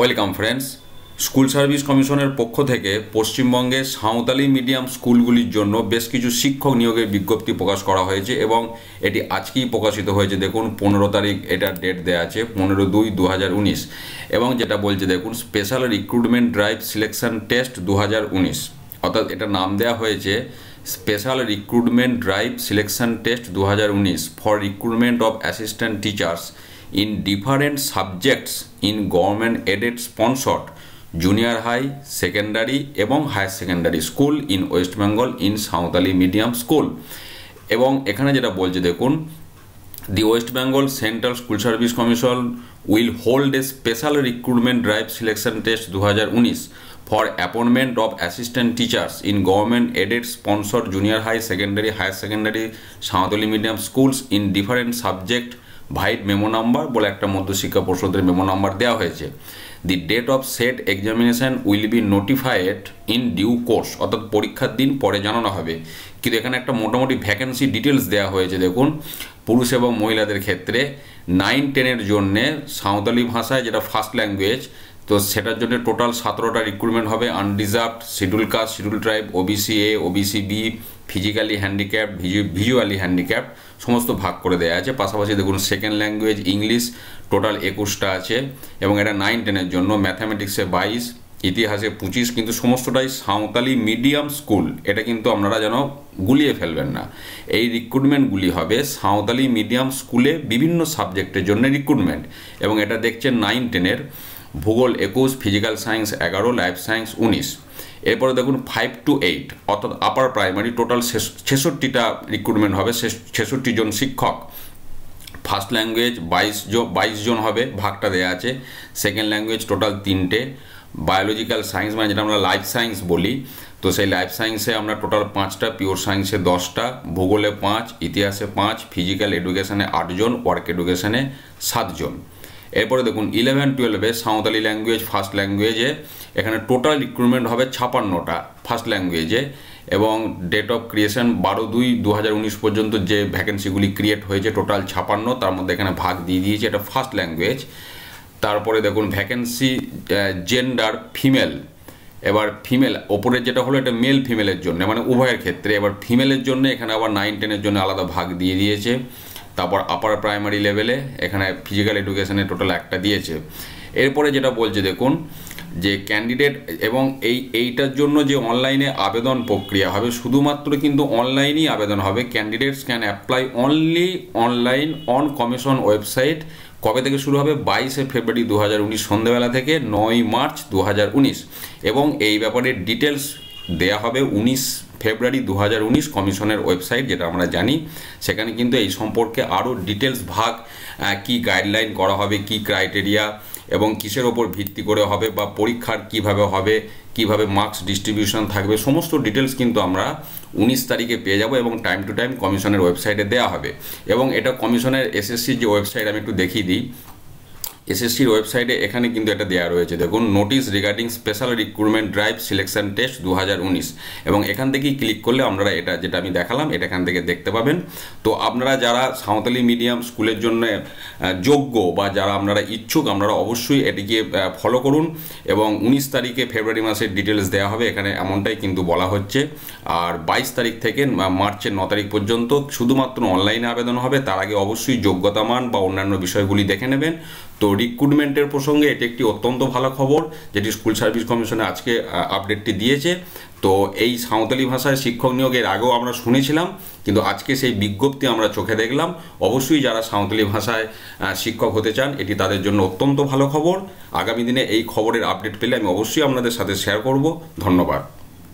welcome friends school service কমিশনের পক্ষ থেকে পশ্চিমবঙ্গে সাঁওতালি মিডিয়াম স্কুলগুলির জন্য বেশ কিছু শিক্ষক নিয়োগের বিজ্ঞপ্তি প্রকাশ করা হয়েছে এবং এটি আজকেই প্রকাশিত হয়েছে দেখুন পনেরো তারিখ এটার ডেট দেওয়া আছে পনেরো দুই দু এবং যেটা বলছে দেখুন special recruitment drive selection test two অর্থাৎ এটা নাম দেওয়া হয়েছে special recruitment drive selection test two for recruitment of assistant teachers in different subjects in government aided sponsored junior high secondary এবং higher secondary school in West Bengal in Santali medium school এবং এখানে যেটা বলছে দেখুন the West Bengal central school service commission will hold a special recruitment drive selection test two for appointment of assistant teachers in government aided sponsored junior high secondary higher secondary Santali medium schools in different subject vide memo number বলে একটা মধ্যশিক্ষা পর্ষদের memo number দেওয়া হয়েছে the date of set examination will be notified in due course অর্থাৎ পরীক্ষার দিন পরে জানানো হবে কিন্তু এখানে একটা মোটামুটি ভ্যাকেন্সি ডিটেলস দেওয়া হয়েছে দেখুন পুরুষ এবং মহিলাদের ক্ষেত্রে নাইন টেনের জন্যে সাঁওতালি ভাষায় যেটা ফার্স্ট ল্যাঙ্গুয়েজ তো সেটার জন্য টোটাল সতেরোটা রিক্রুটমেন্ট হবে unreserved schedule caste schedule tribe OBC A OBC B physically handicap visually handicap সমস্ত ভাগ করে দেওয়া আছে পাশাপাশি দেখুন সেকেন্ড ল্যাঙ্গুয়েজ ইংলিশ টোটাল একুশটা আছে এবং এটা নাইন টেনের জন্য ম্যাথামেটিক্সে বাইশ ইতিহাসে পঁচিশ কিন্তু সমস্তটাই সাঁওতালি মিডিয়াম স্কুল এটা কিন্তু আপনারা যেন গুলিয়ে ফেলবেন না এই রিক্রুটমেন্টগুলি হবে সাঁওতালি মিডিয়াম স্কুলে বিভিন্ন সাবজেক্টের জন্য রিক্রুটমেন্ট এবং এটা দেখছেন নাইন টেনের ভূগোল একুশ ফিজিক্যাল সায়েন্স এগারো লাইফ সায়েন্স উনিশ এরপরে দেখুন ফাইভ টু এইট অর্থাৎ আপার প্রাইমারি টোটাল ছেষট্টিটা রিক্রুটমেন্ট হবে ছেষট্টি জন শিক্ষক ফার্স্ট ল্যাঙ্গুয়েজ বাইশ জন বাইশ জন হবে ভাগটা দেওয়া আছে সেকেন্ড ল্যাঙ্গুয়েজ টোটাল তিনটে বায়োলজিক্যাল সায়েন্স মানে যেটা আমরা লাইফ সায়েন্স বলি তো সেই লাইফ সায়েন্সে আমরা টোটাল পাঁচটা পিওর সায়েন্সে দশটা ভূগোলে পাঁচ ইতিহাসে পাঁচ ফিজিক্যাল এডুকেশানে আটজন ওয়ার্ক এডুকেশানে সাতজন এরপরে দেখুন ইলেভেন টুয়েলভে সাঁওতালি ল্যাঙ্গুয়েজ ফার্স্ট ল্যাঙ্গুয়েজে এখানে টোটাল রিক্রুটমেন্ট হবে ছাপান্নটা ফার্স্ট ল্যাঙ্গুয়েজে এবং ডেট অফ ক্রিয়েশন বারো দুই দু পর্যন্ত যে ভ্যাকেন্সিগুলি ক্রিয়েট হয়েছে টোটাল ছাপান্ন তার মধ্যে এখানে ভাগ দিয়ে দিয়েছে এটা ফার্স্ট ল্যাঙ্গুয়েজ তারপরে দেখুন ভ্যাকেন্সি জেন্ডার ফিমেল এবার ফিমেল ওপরের যেটা হলো এটা মেল ফিমেলের জন্য মানে উভয়ের ক্ষেত্রে এবার ফিমেলের জন্য এখানে আবার নাইন টেনের জন্য আলাদা ভাগ দিয়ে দিয়েছে তারপর আপার প্রাইমারি লেভেলে এখানে ফিজিক্যাল এডুকেশানে টোটাল একটা দিয়েছে এরপরে যেটা বলছে দেখুন যে ক্যান্ডিডেট এবং এই এইটার জন্য যে অনলাইনে আবেদন প্রক্রিয়া হবে শুধুমাত্র কিন্তু অনলাইনেই আবেদন হবে candidates can apply only online on commission website কবে থেকে শুরু হবে বাইশে ফেব্রুয়ারি দু হাজার উনিশ সন্ধ্যেবেলা থেকে নয় মার্চ দু হাজার উনিশ এবং এই ব্যাপারে ডিটেলস দেয়া হবে উনিশ ফেব্রুয়ারি দু কমিশনের ওয়েবসাইট যেটা আমরা জানি সেখানে কিন্তু এই সম্পর্কে আরও ডিটেলস ভাগ কি গাইডলাইন করা হবে কি ক্রাইটেরিয়া এবং কিসের ওপর ভিত্তি করে হবে বা পরীক্ষার কিভাবে হবে কিভাবে মার্কস ডিস্ট্রিবিউশন থাকবে সমস্ত ডিটেলস কিন্তু আমরা উনিশ তারিখে পেয়ে যাব এবং টাইম টু টাইম কমিশনের ওয়েবসাইটে দেওয়া হবে এবং এটা কমিশনের এসএসসির যে ওয়েবসাইট আমি একটু দেখিয়ে দিই এসএসসির ওয়েবসাইটে এখানে কিন্তু এটা দেওয়া রয়েছে দেখুন notice regarding special recruitment drive selection test two এবং এখান থেকেই ক্লিক করলে আপনারা এটা যেটা আমি দেখালাম এটা এখান থেকে দেখতে পাবেন তো আপনারা যারা সাঁওতালি মিডিয়াম স্কুলের জন্য যোগ্য বা যারা আপনারা ইচ্ছুক আপনারা অবশ্যই এটিকে ফলো করুন এবং উনিশ তারিখে ফেব্রুয়ারি মাসের ডিটেলস দেওয়া হবে এখানে এমনটাই কিন্তু বলা হচ্ছে আর বাইশ তারিখ থেকে মার্চের ন তারিখ পর্যন্ত শুধুমাত্র অনলাইনে আবেদন হবে তার আগে অবশ্যই যোগ্যতা মান বা অন্যান্য বিষয়গুলি দেখে নেবেন তো রিক্রুটমেন্টের প্রসঙ্গে এটি একটি অত্যন্ত ভালো খবর যেটি স্কুল সার্ভিস কমিশনে আজকে আপডেটটি দিয়েছে তো এই সাঁওতালি ভাষায় শিক্ষক নিয়োগের আগেও আমরা শুনেছিলাম কিন্তু আজকে সেই বিজ্ঞপ্তি আমরা চোখে দেখলাম অবশ্যই যারা সাঁওতালি ভাষায় শিক্ষক হতে চান এটি তাদের জন্য অত্যন্ত ভালো খবর আগামী দিনে এই খবরের আপডেট পেলে আমি অবশ্যই আপনাদের সাথে শেয়ার করব ধন্যবাদ